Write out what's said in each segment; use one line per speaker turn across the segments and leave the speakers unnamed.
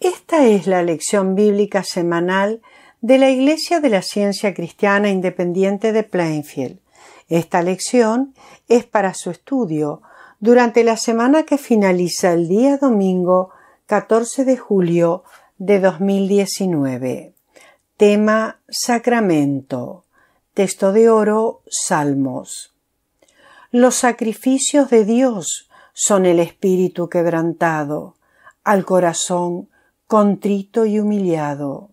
Esta es la lección bíblica semanal de la Iglesia de la Ciencia Cristiana Independiente de Plainfield. Esta lección es para su estudio durante la semana que finaliza el día domingo 14 de julio de 2019. Tema Sacramento. Texto de oro Salmos. Los sacrificios de Dios son el espíritu quebrantado, al corazón contrito y humillado.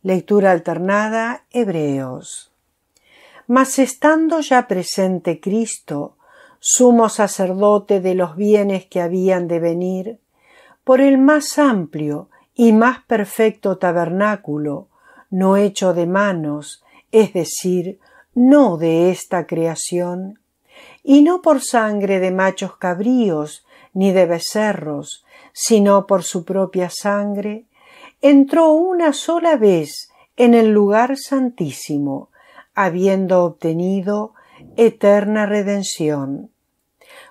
Lectura alternada, Hebreos. Mas estando ya presente Cristo, sumo sacerdote de los bienes que habían de venir, por el más amplio y más perfecto tabernáculo, no hecho de manos, es decir, no de esta creación, y no por sangre de machos cabríos ni de becerros, sino por su propia sangre, entró una sola vez en el lugar santísimo, habiendo obtenido eterna redención.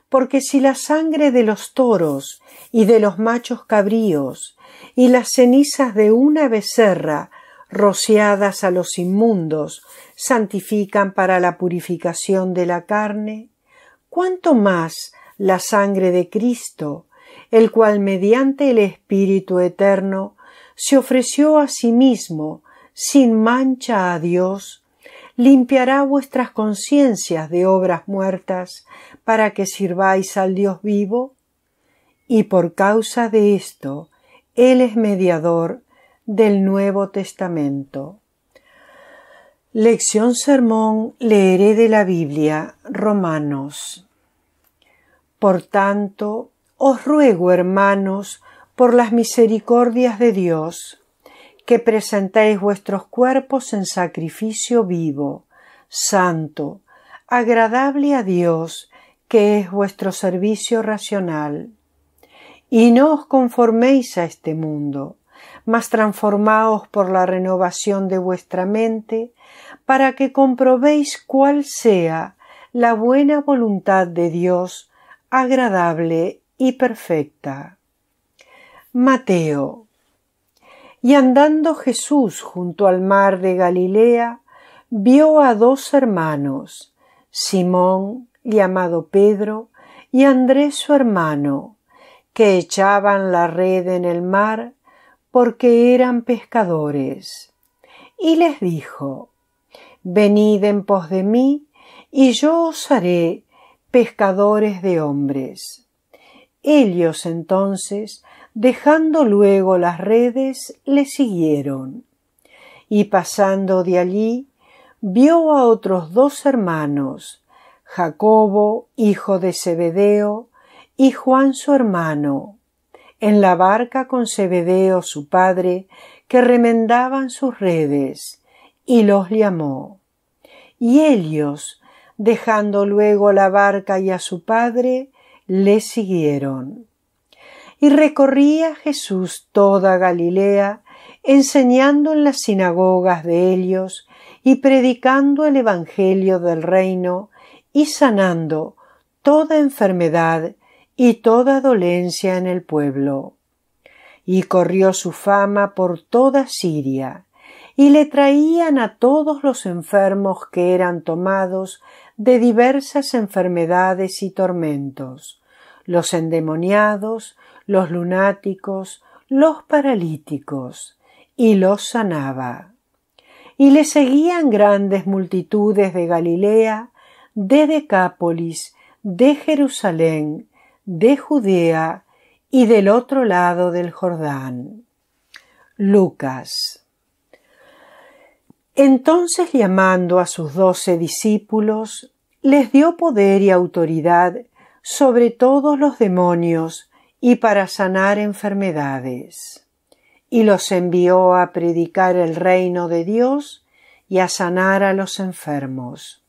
Porque si la sangre de los toros y de los machos cabríos y las cenizas de una becerra rociadas a los inmundos santifican para la purificación de la carne, cuánto más la sangre de Cristo, el cual mediante el Espíritu Eterno se ofreció a sí mismo sin mancha a Dios, limpiará vuestras conciencias de obras muertas para que sirváis al Dios vivo? Y por causa de esto, Él es mediador del Nuevo Testamento. Lección Sermón leeré de la Biblia, Romanos. Por tanto, os ruego, hermanos, por las misericordias de Dios, que presentéis vuestros cuerpos en sacrificio vivo, santo, agradable a Dios, que es vuestro servicio racional. Y no os conforméis a este mundo, mas transformaos por la renovación de vuestra mente, para que comprobéis cuál sea la buena voluntad de Dios, agradable y perfecta. Mateo. Y andando Jesús junto al mar de Galilea, vio a dos hermanos, Simón llamado Pedro y Andrés su hermano, que echaban la red en el mar porque eran pescadores. Y les dijo, Venid en pos de mí, y yo os haré pescadores de hombres. Ellos entonces, dejando luego las redes, le siguieron. Y pasando de allí, vio a otros dos hermanos, Jacobo, hijo de Zebedeo, y Juan su hermano, en la barca con Zebedeo su padre, que remendaban sus redes, y los llamó. Y ellos, dejando luego la barca y a su padre, le siguieron. Y recorría Jesús toda Galilea, enseñando en las sinagogas de ellos y predicando el Evangelio del reino y sanando toda enfermedad y toda dolencia en el pueblo. Y corrió su fama por toda Siria, y le traían a todos los enfermos que eran tomados de diversas enfermedades y tormentos, los endemoniados, los lunáticos, los paralíticos, y los sanaba. Y le seguían grandes multitudes de Galilea, de Decápolis, de Jerusalén, de Judea y del otro lado del Jordán. Lucas. Entonces llamando a sus doce discípulos, les dio poder y autoridad sobre todos los demonios y para sanar enfermedades. Y los envió a predicar el reino de Dios y a sanar a los enfermos.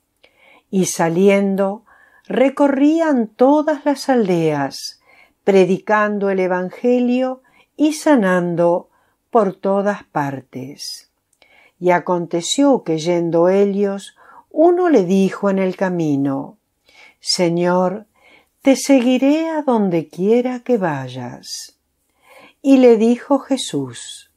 Y saliendo, recorrían todas las aldeas, predicando el Evangelio y sanando por todas partes. Y aconteció que yendo ellos, uno le dijo en el camino, Señor, te seguiré a donde quiera que vayas. Y le dijo Jesús,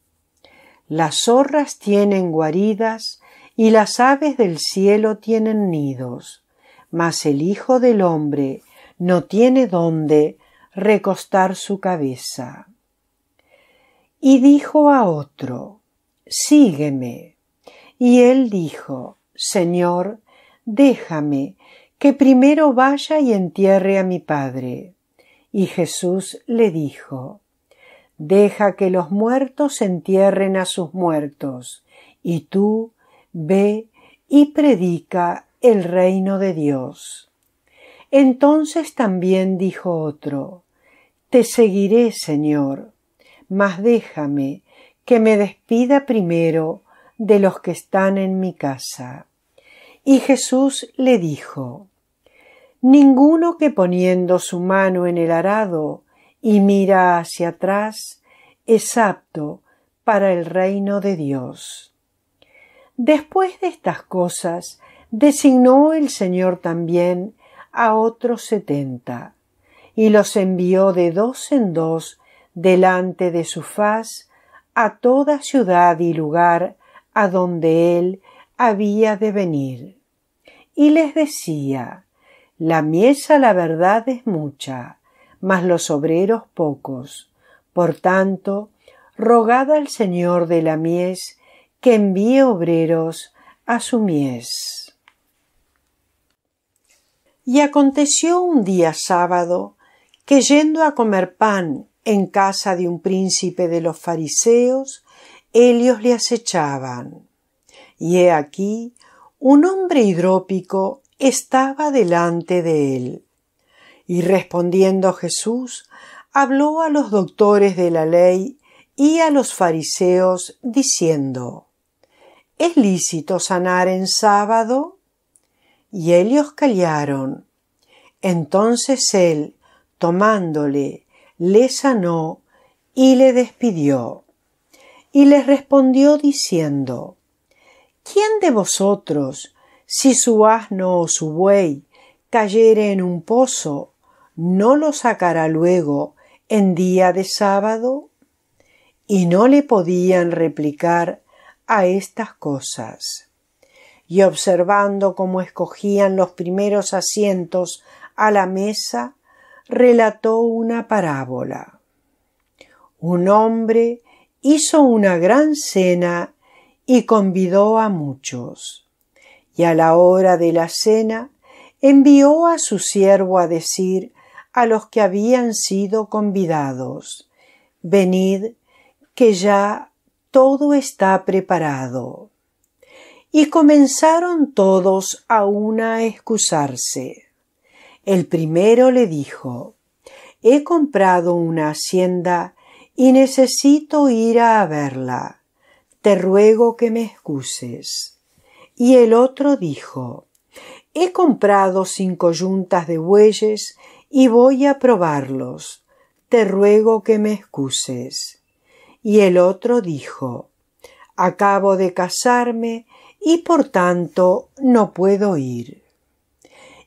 Las zorras tienen guaridas y las aves del cielo tienen nidos, mas el Hijo del hombre no tiene dónde recostar su cabeza. Y dijo a otro, Sígueme. Y él dijo, Señor, déjame que primero vaya y entierre a mi padre. Y Jesús le dijo, Deja que los muertos entierren a sus muertos, y tú ve y predica el reino de Dios. Entonces también dijo otro, Te seguiré, Señor, mas déjame que me despida primero de los que están en mi casa. Y Jesús le dijo, Ninguno que poniendo su mano en el arado y mira hacia atrás es apto para el reino de Dios. Después de estas cosas, designó el Señor también a otros setenta, y los envió de dos en dos delante de su faz a toda ciudad y lugar a donde él había de venir y les decía, La miesa la verdad es mucha, mas los obreros pocos. Por tanto, rogad al Señor de la mies que envíe obreros a su mies. Y aconteció un día sábado que yendo a comer pan en casa de un príncipe de los fariseos, ellos le acechaban. Y he aquí un hombre hidrópico estaba delante de él. Y respondiendo Jesús, habló a los doctores de la ley y a los fariseos, diciendo, ¿Es lícito sanar en sábado? Y ellos callaron. Entonces él, tomándole, le sanó y le despidió. Y les respondió diciendo, ¿Quién de vosotros, si su asno o su buey cayere en un pozo, no lo sacará luego en día de sábado? Y no le podían replicar a estas cosas. Y observando cómo escogían los primeros asientos a la mesa, relató una parábola. Un hombre hizo una gran cena y convidó a muchos. Y a la hora de la cena envió a su siervo a decir a los que habían sido convidados, Venid, que ya todo está preparado. Y comenzaron todos a una a excusarse. El primero le dijo, He comprado una hacienda y necesito ir a verla te ruego que me excuses. Y el otro dijo, he comprado cinco yuntas de bueyes y voy a probarlos. Te ruego que me excuses. Y el otro dijo, acabo de casarme y por tanto no puedo ir.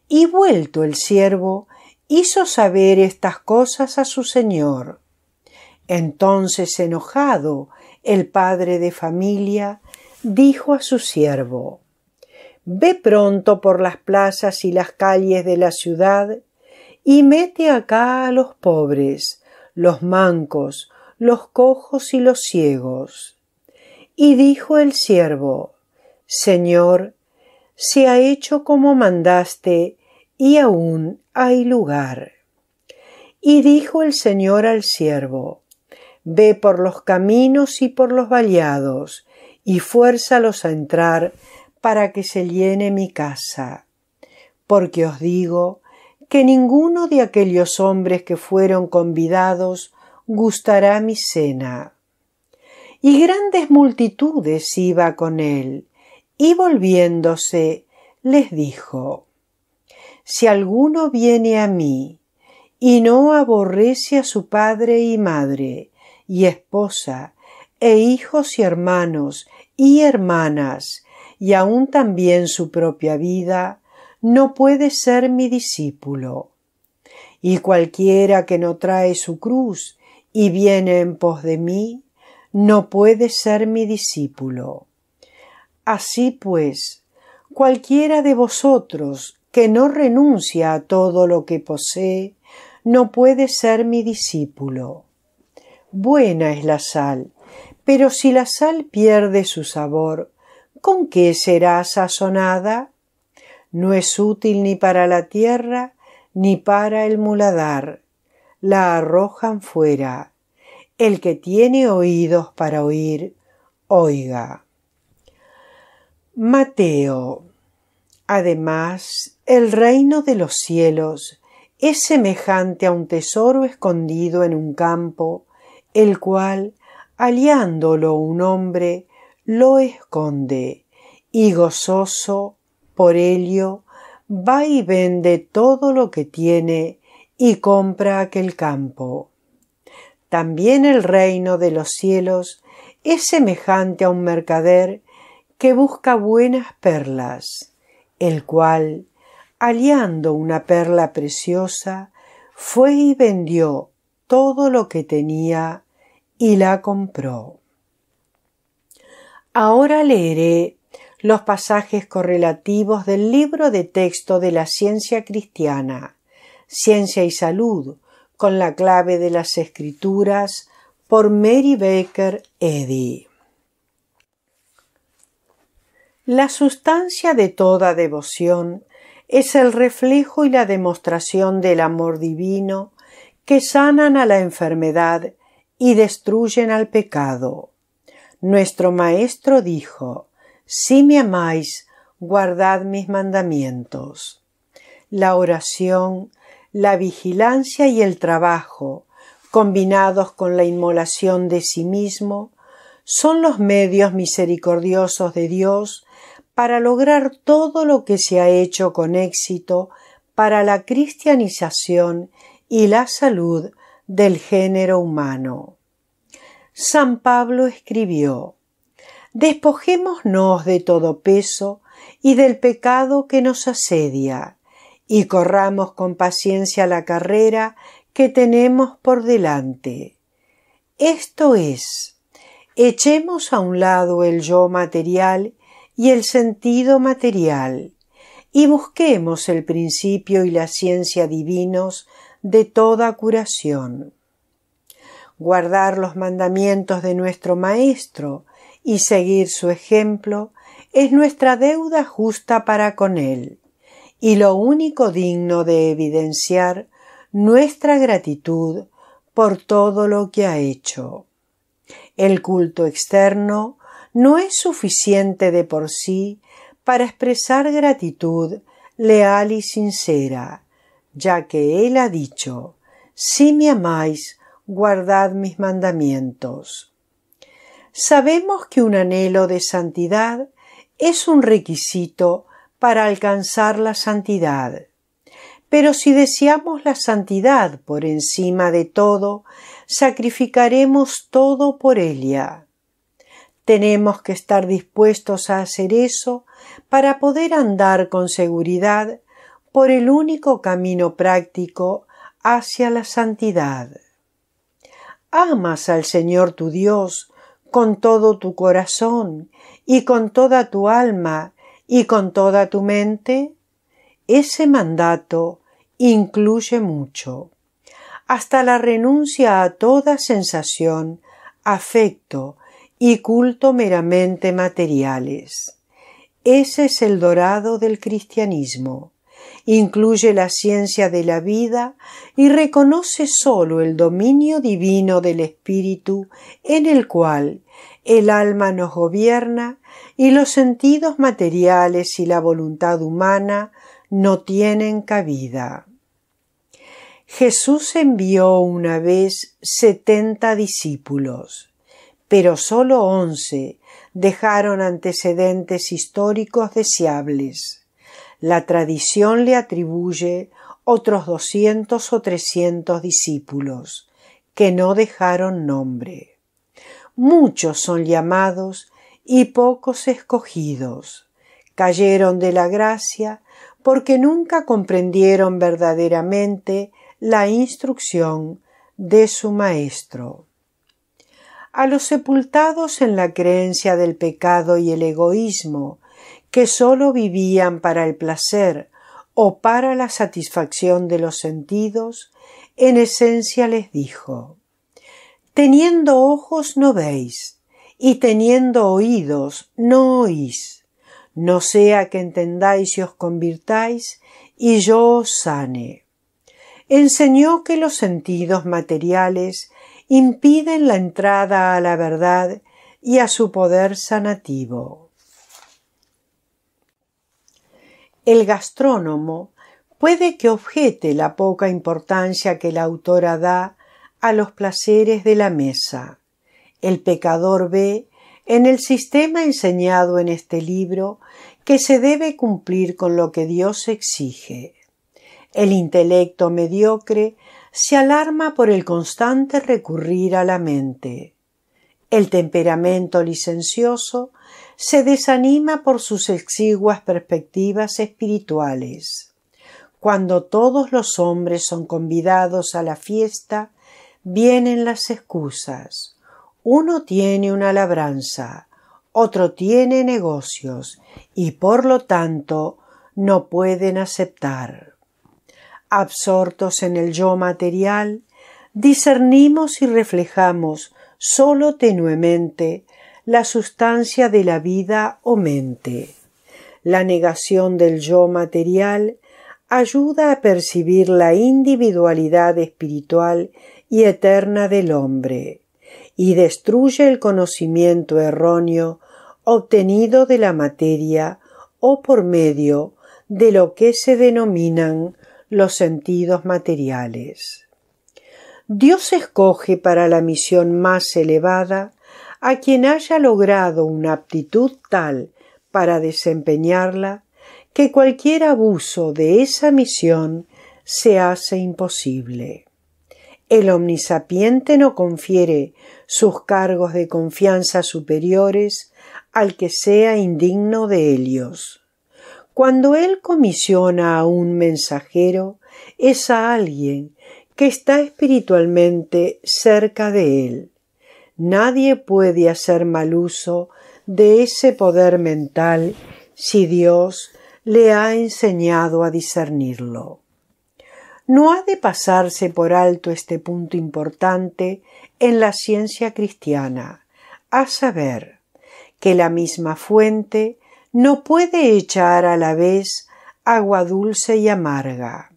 Y vuelto el siervo, hizo saber estas cosas a su señor. Entonces enojado, el padre de familia dijo a su siervo Ve pronto por las plazas y las calles de la ciudad y mete acá a los pobres, los mancos, los cojos y los ciegos. Y dijo el siervo, Señor, se ha hecho como mandaste, y aún hay lugar. Y dijo el Señor al siervo, Ve por los caminos y por los vallados, y fuérzalos a entrar para que se llene mi casa. Porque os digo que ninguno de aquellos hombres que fueron convidados gustará mi cena. Y grandes multitudes iba con él, y volviéndose les dijo, Si alguno viene a mí, y no aborrece a su padre y madre, y esposa, e hijos y hermanos y hermanas, y aun también su propia vida, no puede ser mi discípulo. Y cualquiera que no trae su cruz y viene en pos de mí, no puede ser mi discípulo. Así pues, cualquiera de vosotros que no renuncia a todo lo que posee, no puede ser mi discípulo. Buena es la sal, pero si la sal pierde su sabor, ¿con qué será sazonada? No es útil ni para la tierra ni para el muladar. La arrojan fuera. El que tiene oídos para oír, oiga. Mateo. Además, el reino de los cielos es semejante a un tesoro escondido en un campo el cual, aliándolo un hombre, lo esconde, y gozoso por ello, va y vende todo lo que tiene y compra aquel campo. También el reino de los cielos es semejante a un mercader que busca buenas perlas, el cual, aliando una perla preciosa, fue y vendió todo lo que tenía y la compró. Ahora leeré los pasajes correlativos del libro de texto de la ciencia cristiana, Ciencia y Salud, con la clave de las escrituras por Mary Baker Eddy. La sustancia de toda devoción es el reflejo y la demostración del amor divino que sanan a la enfermedad y destruyen al pecado. Nuestro Maestro dijo, Si me amáis, guardad mis mandamientos. La oración, la vigilancia y el trabajo, combinados con la inmolación de sí mismo, son los medios misericordiosos de Dios para lograr todo lo que se ha hecho con éxito para la cristianización y la salud del género humano. San Pablo escribió Despojémonos de todo peso y del pecado que nos asedia, y corramos con paciencia la carrera que tenemos por delante. Esto es, echemos a un lado el yo material y el sentido material, y busquemos el principio y la ciencia divinos de toda curación. Guardar los mandamientos de nuestro Maestro y seguir su ejemplo es nuestra deuda justa para con Él y lo único digno de evidenciar nuestra gratitud por todo lo que ha hecho. El culto externo no es suficiente de por sí para expresar gratitud leal y sincera, ya que él ha dicho, Si me amáis, guardad mis mandamientos. Sabemos que un anhelo de santidad es un requisito para alcanzar la santidad. Pero si deseamos la santidad por encima de todo, sacrificaremos todo por ella. Tenemos que estar dispuestos a hacer eso para poder andar con seguridad por el único camino práctico hacia la santidad. Amas al Señor tu Dios con todo tu corazón y con toda tu alma y con toda tu mente. Ese mandato incluye mucho, hasta la renuncia a toda sensación, afecto y culto meramente materiales. Ese es el dorado del cristianismo incluye la ciencia de la vida y reconoce sólo el dominio divino del espíritu en el cual el alma nos gobierna y los sentidos materiales y la voluntad humana no tienen cabida. Jesús envió una vez setenta discípulos, pero sólo once dejaron antecedentes históricos deseables. La tradición le atribuye otros doscientos o trescientos discípulos, que no dejaron nombre. Muchos son llamados y pocos escogidos. Cayeron de la gracia porque nunca comprendieron verdaderamente la instrucción de su Maestro. A los sepultados en la creencia del pecado y el egoísmo, que sólo vivían para el placer o para la satisfacción de los sentidos, en esencia les dijo Teniendo ojos no veis, y teniendo oídos no oís, no sea que entendáis y os convirtáis, y yo os sane. Enseñó que los sentidos materiales impiden la entrada a la verdad y a su poder sanativo. El gastrónomo puede que objete la poca importancia que la autora da a los placeres de la mesa. El pecador ve en el sistema enseñado en este libro que se debe cumplir con lo que Dios exige. El intelecto mediocre se alarma por el constante recurrir a la mente. El temperamento licencioso se desanima por sus exiguas perspectivas espirituales. Cuando todos los hombres son convidados a la fiesta, vienen las excusas. Uno tiene una labranza, otro tiene negocios y por lo tanto no pueden aceptar. Absortos en el yo material, discernimos y reflejamos sólo tenuemente la sustancia de la vida o mente. La negación del yo material ayuda a percibir la individualidad espiritual y eterna del hombre, y destruye el conocimiento erróneo obtenido de la materia o por medio de lo que se denominan los sentidos materiales. Dios escoge para la misión más elevada a quien haya logrado una aptitud tal para desempeñarla que cualquier abuso de esa misión se hace imposible. El omnisapiente no confiere sus cargos de confianza superiores al que sea indigno de ellos. Cuando él comisiona a un mensajero, es a alguien que está espiritualmente cerca de él. Nadie puede hacer mal uso de ese poder mental si Dios le ha enseñado a discernirlo. No ha de pasarse por alto este punto importante en la ciencia cristiana, a saber, que la misma fuente no puede echar a la vez agua dulce y amarga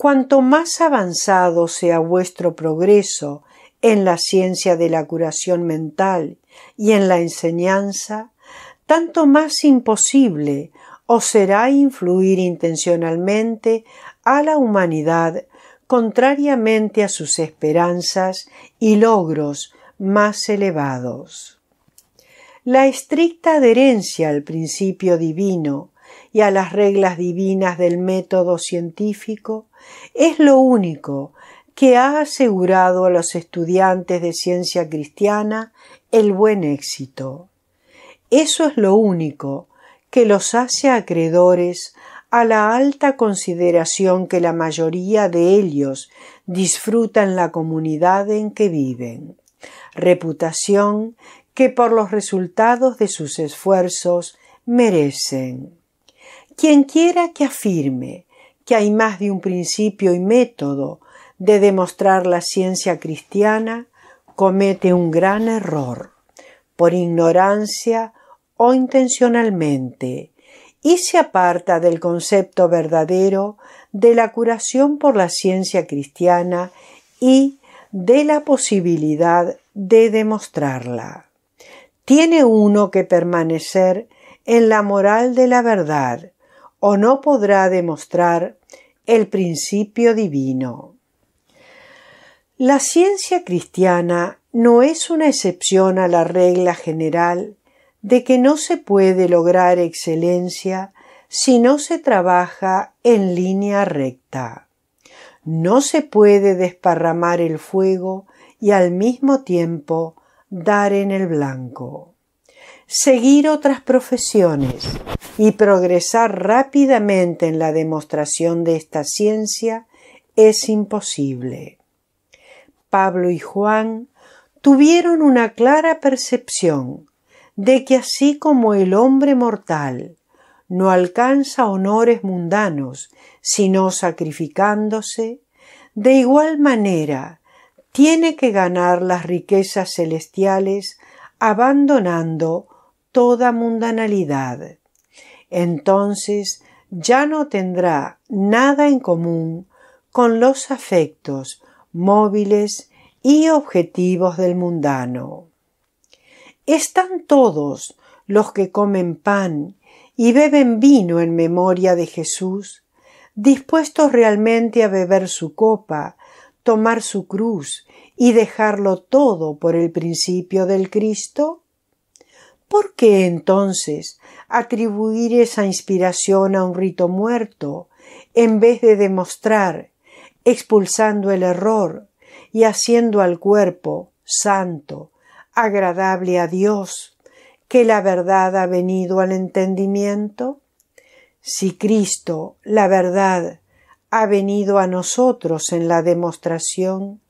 Cuanto más avanzado sea vuestro progreso en la ciencia de la curación mental y en la enseñanza, tanto más imposible os será influir intencionalmente a la humanidad contrariamente a sus esperanzas y logros más elevados. La estricta adherencia al principio divino y a las reglas divinas del método científico es lo único que ha asegurado a los estudiantes de ciencia cristiana el buen éxito. Eso es lo único que los hace acreedores a la alta consideración que la mayoría de ellos disfrutan en la comunidad en que viven, reputación que por los resultados de sus esfuerzos merecen. Quien quiera que afirme que hay más de un principio y método de demostrar la ciencia cristiana comete un gran error, por ignorancia o intencionalmente, y se aparta del concepto verdadero de la curación por la ciencia cristiana y de la posibilidad de demostrarla. Tiene uno que permanecer en la moral de la verdad, o no podrá demostrar el principio divino. La ciencia cristiana no es una excepción a la regla general de que no se puede lograr excelencia si no se trabaja en línea recta. No se puede desparramar el fuego y al mismo tiempo dar en el blanco. Seguir otras profesiones, y progresar rápidamente en la demostración de esta ciencia es imposible. Pablo y Juan tuvieron una clara percepción de que así como el hombre mortal no alcanza honores mundanos, sino sacrificándose, de igual manera tiene que ganar las riquezas celestiales abandonando toda mundanalidad entonces ya no tendrá nada en común con los afectos móviles y objetivos del mundano. Están todos los que comen pan y beben vino en memoria de Jesús, dispuestos realmente a beber su copa, tomar su cruz y dejarlo todo por el principio del Cristo? ¿Por qué entonces atribuir esa inspiración a un rito muerto en vez de demostrar, expulsando el error y haciendo al cuerpo santo, agradable a Dios, que la verdad ha venido al entendimiento? Si Cristo, la verdad, ha venido a nosotros en la demostración,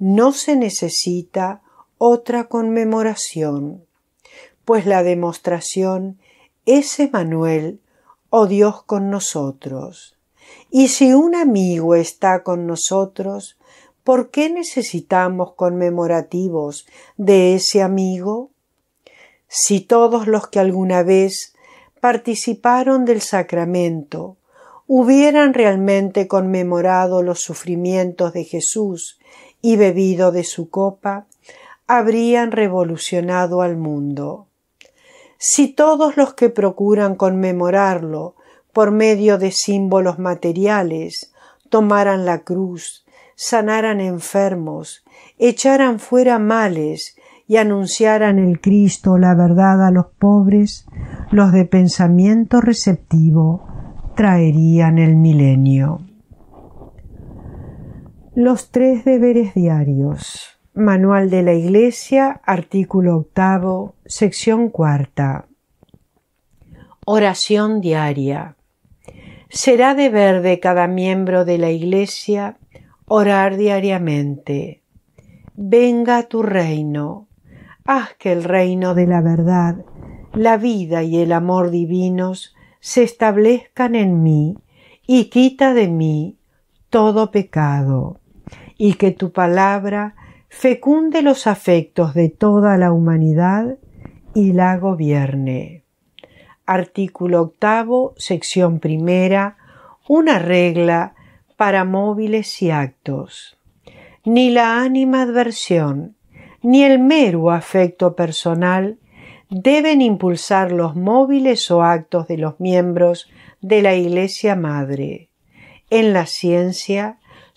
no se necesita otra conmemoración pues la demostración es Emanuel o oh Dios con nosotros. Y si un amigo está con nosotros, ¿por qué necesitamos conmemorativos de ese amigo? Si todos los que alguna vez participaron del sacramento hubieran realmente conmemorado los sufrimientos de Jesús y bebido de su copa, habrían revolucionado al mundo si todos los que procuran conmemorarlo por medio de símbolos materiales tomaran la cruz, sanaran enfermos, echaran fuera males y anunciaran el Cristo, la verdad a los pobres, los de pensamiento receptivo traerían el milenio. Los tres deberes diarios. Manual de la Iglesia, artículo octavo, sección cuarta. Oración diaria. Será deber de cada miembro de la Iglesia orar diariamente. Venga tu reino. Haz que el reino de la verdad, la vida y el amor divinos se establezcan en mí y quita de mí todo pecado, y que tu palabra fecunde los afectos de toda la humanidad y la gobierne. Artículo octavo, sección primera, una regla para móviles y actos. Ni la ánima adversión ni el mero afecto personal deben impulsar los móviles o actos de los miembros de la Iglesia Madre, en la ciencia,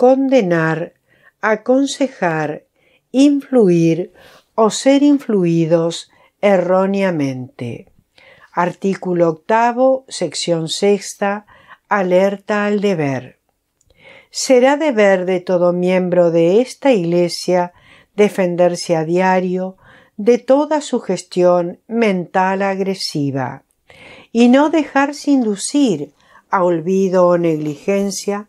condenar, aconsejar, influir o ser influidos erróneamente. Artículo octavo, sección sexta, alerta al deber. Será deber de todo miembro de esta Iglesia defenderse a diario de toda sugestión mental agresiva y no dejarse inducir a olvido o negligencia